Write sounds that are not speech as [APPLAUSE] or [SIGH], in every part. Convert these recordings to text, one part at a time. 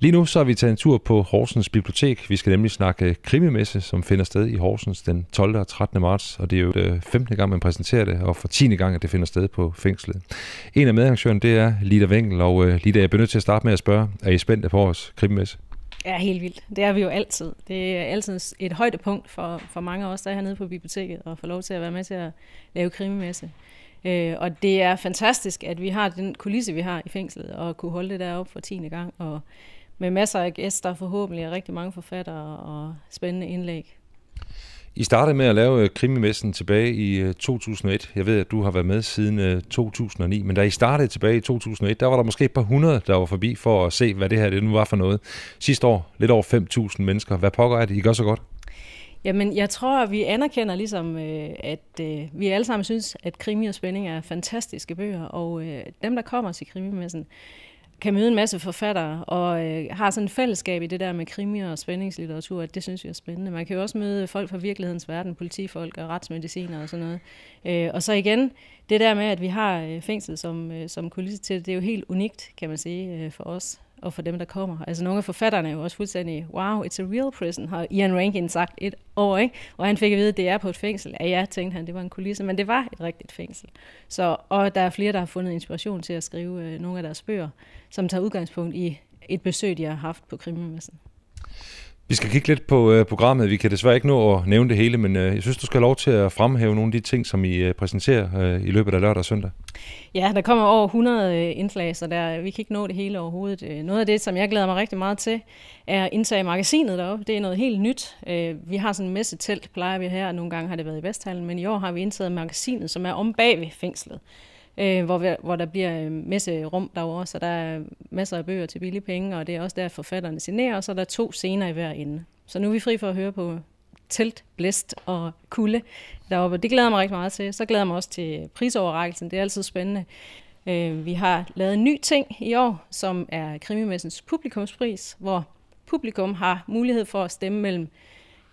Lige nu så har vi taget en tur på Horsens Bibliotek. Vi skal nemlig snakke krimimesse, som finder sted i Horsens den 12. og 13. marts. Og det er jo øh, det 15. gang, man præsenterer det, og for 10. gang, at det finder sted på fængslet. En af medarrangørerne, det er Lida Wengel. Og uh, Lida, jeg er nødt til at starte med at spørge, er I spændte på vores krimimesse? Ja, helt vildt. Det er vi jo altid. Det er altid et højdepunkt for, for mange af os, der er hernede på biblioteket, og få lov til at være med til at lave krimimesse. Øh, og det er fantastisk, at vi har den kulisse, vi har i fængslet, og kunne holde det deroppe for 10. gang. Og med masser af gæster forhåbentlig, og rigtig mange forfattere og spændende indlæg. I startede med at lave øh, krimimessen tilbage i 2001. Øh, jeg ved, at du har været med siden 2009, øh, men da I startede tilbage i 2001, der var der måske et par hundrede, der var forbi for at se, hvad det her det nu var for noget. Sidste år, lidt over 5.000 mennesker. Hvad pågår det, I gør så godt? Jamen, jeg tror, at vi anerkender ligesom, at vi alle sammen synes, at krimi og spænding er fantastiske bøger, og dem, der kommer til krimimessen, kan møde en masse forfattere, og øh, har sådan et fællesskab i det der med krimi og spændingslitteratur, at det synes jeg er spændende. Man kan jo også møde folk fra virkelighedens verden, politifolk og retsmediciner og sådan noget. Øh, og så igen, det der med, at vi har øh, fængsel som, øh, som kulisse til, det er jo helt unikt, kan man sige, øh, for os og for dem, der kommer. Altså nogle af forfatterne er jo også fuldstændig, wow, it's a real prison, har Ian Rankin sagt et år, ikke? Og han fik at vide, at det er på et fængsel. Ja, ja, tænkte han, det var en kulisse, men det var et rigtigt fængsel. Så, og der er flere, der har fundet inspiration til at skrive øh, nogle af deres bøger, som tager udgangspunkt i et besøg, de har haft på Krimimessen. Vi skal kigge lidt på øh, programmet. Vi kan desværre ikke nå at nævne det hele, men øh, jeg synes, du skal have lov til at fremhæve nogle af de ting, som I øh, præsenterer øh, i løbet af lørdag og søndag. Ja, der kommer over 100 øh, indslag, så der, vi kan ikke nå det hele overhovedet. Øh, noget af det, som jeg glæder mig rigtig meget til, er indtag i magasinet deroppe. Det er noget helt nyt. Øh, vi har sådan en telt, plejer vi her, og nogle gange har det været i Vesthallen, men i år har vi indtaget magasinet, som er om bag ved fængslet øh, hvor, hvor der bliver en øh, masse rum derovre, så der er masser af bøger til billige penge, og det er også der, forfatterne signerer, og så er der to scener i hver ende. Så nu er vi fri for at høre på telt, blæst og kulde deroppe. Det glæder mig rigtig meget til. Så glæder jeg mig også til prisoverrækkelsen. Det er altid spændende. Øh, vi har lavet en ny ting i år, som er Krimimessens publikumspris, hvor publikum har mulighed for at stemme mellem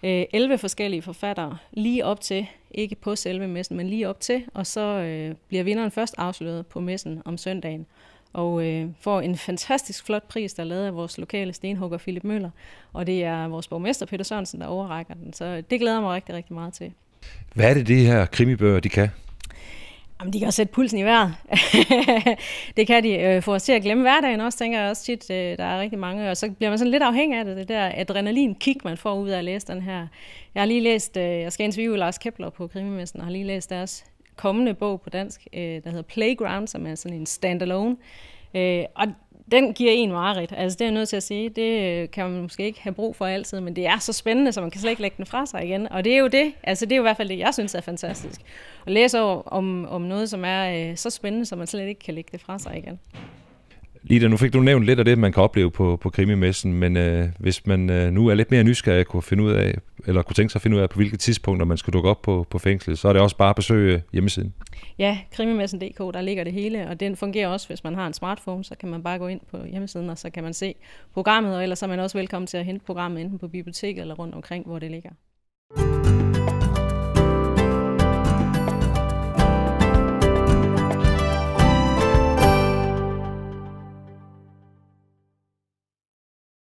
11 øh, forskellige forfattere lige op til ikke på selve messen, men lige op til, og så øh, bliver vinderen først afsløret på messen om søndagen og øh, får en fantastisk flot pris, der er lavet af vores lokale stenhugger Philip Møller, og det er vores borgmester Peter Sørensen, der overrækker den, så øh, det glæder jeg mig rigtig, rigtig meget til. Hvad er det, det her krimibøger, de kan? Jamen, de kan også sætte pulsen i vejret. [LAUGHS] det kan de øh, få os til at glemme hverdagen også, tænker jeg også tit. Øh, der er rigtig mange, og så bliver man sådan lidt afhængig af det, det der adrenalin-kick, man får ud af at læse den her. Jeg har lige læst, øh, jeg skal interviewe Lars Kepler på Krimimessen, og har lige læst deres kommende bog på dansk, øh, der hedder Playground, som er sådan en standalone. Øh, og den giver en mareridt. Altså, det er jeg nødt til at sige. Det øh, kan man måske ikke have brug for altid, men det er så spændende, så man kan slet ikke lægge den fra sig igen. Og det er jo det. Altså, det er jo i hvert fald det, jeg synes er fantastisk. At læse om, om noget, som er øh, så spændende, så man slet ikke kan lægge det fra sig igen. Lida, nu fik du nævnt lidt af det, man kan opleve på, på krimimessen, men øh, hvis man øh, nu er lidt mere nysgerrig kunne finde ud af, eller kunne tænke sig at finde ud af, på hvilke tidspunkter man skulle dukke op på, på fængslet, så er det også bare at besøge øh, hjemmesiden. Ja, krimimessen.dk, der ligger det hele, og den fungerer også, hvis man har en smartphone, så kan man bare gå ind på hjemmesiden, og så kan man se programmet, og ellers er man også velkommen til at hente programmet enten på biblioteket eller rundt omkring, hvor det ligger.